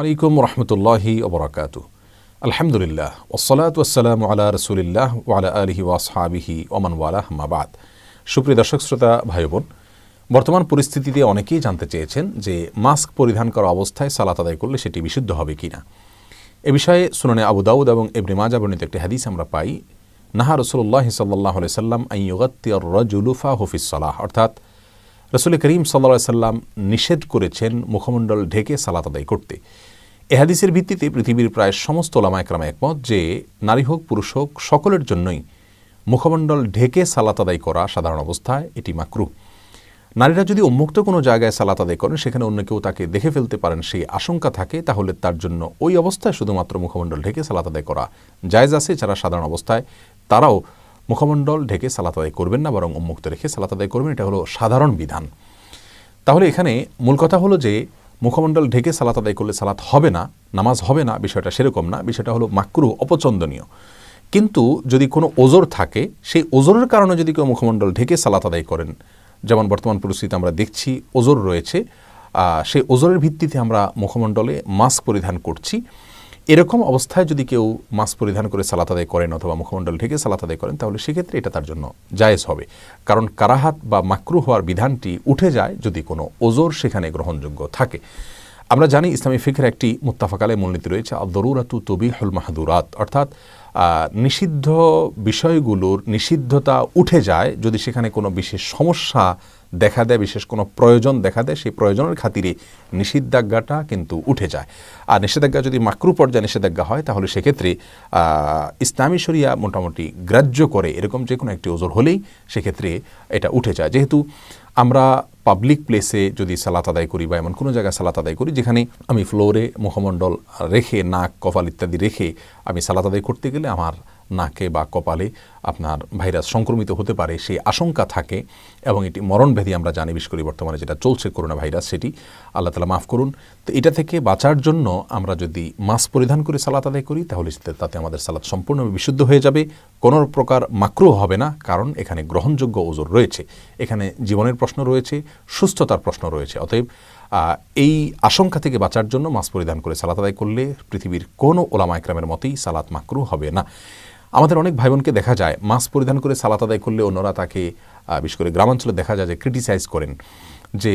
আলাইকুম রহমতুল্লাহি ওবরাকাত আলহামদুলিল্লাহ ওসলাত ওসালাম আলা রসুলিল্লাহ ওয়ালা আলহি ওয়াসহাবিহি ওমানওয়ালা হামাবাদ সুপ্রিয় দর্শক শ্রোতা ভাই বোন বর্তমান পরিস্থিতিতে অনেকেই জানতে চেয়েছেন যে মাস্ক পরিধান করা অবস্থায় সালাত আদায় করলে সেটি বিশুদ্ধ হবে কি না এ বিষয়ে সুনানে আবু দাউদ এবং মাজা বর্ণিত একটি হাদিস আমরা পাই নাহা রসুল্লাহ সাল্লাহ সাল্লাম আইয়ুগাত্তিয়ার রজুলুফা হফিস সালাহ অর্থাৎ রসুল করিম সাল্লা সাল্লাম নিষেধ করেছেন মুখমণ্ডল ঢেকে সালাত আদায় করতে এহাদিসের ভিত্তিতে পৃথিবীর প্রায় সমস্ত ওলামায়করামা একমত যে নারী হোক পুরুষ হোক সকলের জন্যই মুখমণ্ডল ঢেকে সালাত আদায় করা সাধারণ অবস্থায় এটি মাকরু নারীরা যদি উন্মুক্ত কোনো জায়গায় সালাত আদায় করেন সেখানে অন্য কেউ তাকে দেখে ফেলতে পারেন সেই আশঙ্কা থাকে তাহলে তার জন্য ওই অবস্থায় শুধুমাত্র মুখমণ্ডল ঢেকে সালাত আদায় করা জায়জ আছে যারা সাধারণ অবস্থায় তারাও মুখমণ্ডল ঢেকে সালাত আদায় করবেন না বরং উন্মুক্ত রেখে সালাত আদায় করবেন এটা হলো সাধারণ বিধান তাহলে এখানে মূল কথা হলো যে মুখমণ্ডল ঢেকে সালাত আদায় করলে সালাত হবে না নামাজ হবে না বিষয়টা সেরকম না বিষয়টা হলো মাকরু অপচন্দনীয় কিন্তু যদি কোনো ওজোর থাকে সেই ওজোরের কারণে যদি কেউ মুখমণ্ডল ঢেকে সালাত আদায় করেন যেমন বর্তমান পরিস্থিতি আমরা দেখছি ওজোর রয়েছে সেই ওজোরের ভিত্তিতে আমরা মুখমণ্ডলে মাস্ক পরিধান করছি এরকম অবস্থায় যদি কেউ মাস্ক পরিধান করে সালাত আদায় করেন অথবা মুখমণ্ডল ঢেকে সালাত আদায় করেন তাহলে সেক্ষেত্রে এটা তার জন্য জায়েজ হবে কারণ কারাহাত বা মাকরু হওয়ার বিধানটি উঠে যায় যদি কোনো ওজোর সেখানে গ্রহণযোগ্য থাকে আমরা জানি ইসলামী ফিকের একটি মোত্তাফাকালে মূলনীতি রয়েছে আদরুরাতু তবিহুল মাহাদুরাত অর্থাৎ নিষিদ্ধ বিষয়গুলোর নিষিদ্ধতা উঠে যায় যদি সেখানে কোনো বিশেষ সমস্যা দেখা দেয় বিশেষ কোনো প্রয়োজন দেখা দেয় সেই প্রয়োজনের খাতিরে নিষিদ্ধাজ্ঞাটা কিন্তু উঠে যায় আর নিষেধাজ্ঞা যদি মাকরু পর্যায়ে নিষেধাজ্ঞা হয় তাহলে সেক্ষেত্রে ইসলামী শরিয়া মোটামুটি গ্রাহ্য করে এরকম যে কোনো একটি ওজোর হলেই সেক্ষেত্রে এটা উঠে যায় যেহেতু আমরা পাবলিক প্লেসে যদি সালাত আদায় করি বা এমন কোনো জায়গায় সালাত আদায় করি যেখানে আমি ফ্লোরে মুখমণ্ডল রেখে নাক কপাল ইত্যাদি রেখে আমি সালাত আদায় করতে গেলে আমার নাকে বা কপালে আপনার ভাইরাস সংক্রমিত হতে পারে সেই আশঙ্কা থাকে এবং এটি ব্যাধি আমরা জানি বিশেষ করি বর্তমানে যেটা চলছে করোনা ভাইরাস সেটি আল্লাহ তালা মাফ করুন তো এটা থেকে বাঁচার জন্য আমরা যদি মাস্ক পরিধান করে সালাত আদায় করি তাহলে তাতে আমাদের সালাত সম্পূর্ণ বিশুদ্ধ হয়ে যাবে কোনো প্রকার মাক্রু হবে না কারণ এখানে গ্রহণযোগ্য ওজোর রয়েছে এখানে জীবনের প্রশ্ন রয়েছে সুস্থতার প্রশ্ন রয়েছে অতএব এই আশঙ্কা থেকে বাঁচার জন্য মাস্ক পরিধান করে সালাত আদায় করলে পৃথিবীর কোনো ওলামা একরামের মতেই সালাত মাক্রু হবে না আমাদের অনেক ভাই বোনকে দেখা যায় মাস্ক পরিধান করে সালাত আদায় করলে অন্যরা তাকে বিশেষ করে গ্রামাঞ্চলে দেখা যায় যে ক্রিটিসাইজ করেন যে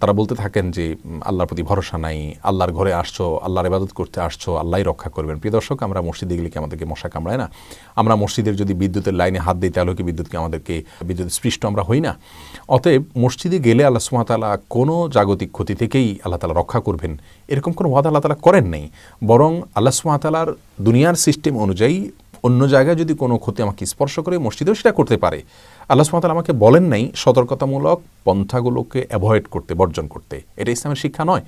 তারা বলতে থাকেন যে আল্লাহর প্রতি ভরসা নাই আল্লাহর ঘরে আসছো আল্লাহর ইবাদত করতে আসছো আল্লাহই রক্ষা করবেন প্রিয় দর্শক আমরা মসজিদে গেলে কি আমাদেরকে মশা কামড়ায় না আমরা মসজিদের যদি বিদ্যুতের লাইনে হাত দিই তাহলে কি বিদ্যুৎকে আমাদেরকে বিদ্যুৎ স্পৃষ্ট আমরা হই না অতএব মসজিদে গেলে আল্লাহ সুমাতালা কোনো জাগতিক ক্ষতি থেকেই আল্লাহ তালা রক্ষা করবেন এরকম কোনো ওয়াদা আল্লাহ তালা করেন নাই বরং আল্লাহ সুমাতালার দুনিয়ার সিস্টেম অনুযায়ী অন্য জায়গায় যদি কোনো ক্ষতি আমাকে স্পর্শ করে মসজিদেও সেটা করতে পারে আল্লাহ সুমাতাল আমাকে বলেন নাই সতর্কতামূলক পন্থাগুলোকে অ্যাভয়েড করতে বর্জন করতে এটা ইসলামের শিক্ষা নয়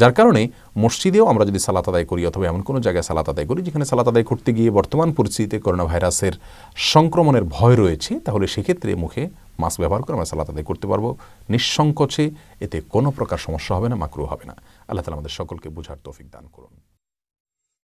যার কারণে মসজিদেও আমরা যদি সালাত আদায় করি অথবা এমন কোনো জায়গায় সালাত আদায় করি যেখানে সালাত আদায় করতে গিয়ে বর্তমান পরিস্থিতিতে করোনা ভাইরাসের সংক্রমণের ভয় রয়েছে তাহলে সেক্ষেত্রে মুখে মাস্ক ব্যবহার করে আমরা সালাত আদায় করতে পারবো নিঃসংকোচে এতে কোনো প্রকার সমস্যা হবে না মাকরু হবে না আল্লাহ তালা আমাদের সকলকে বোঝার তৌফিক দান করুন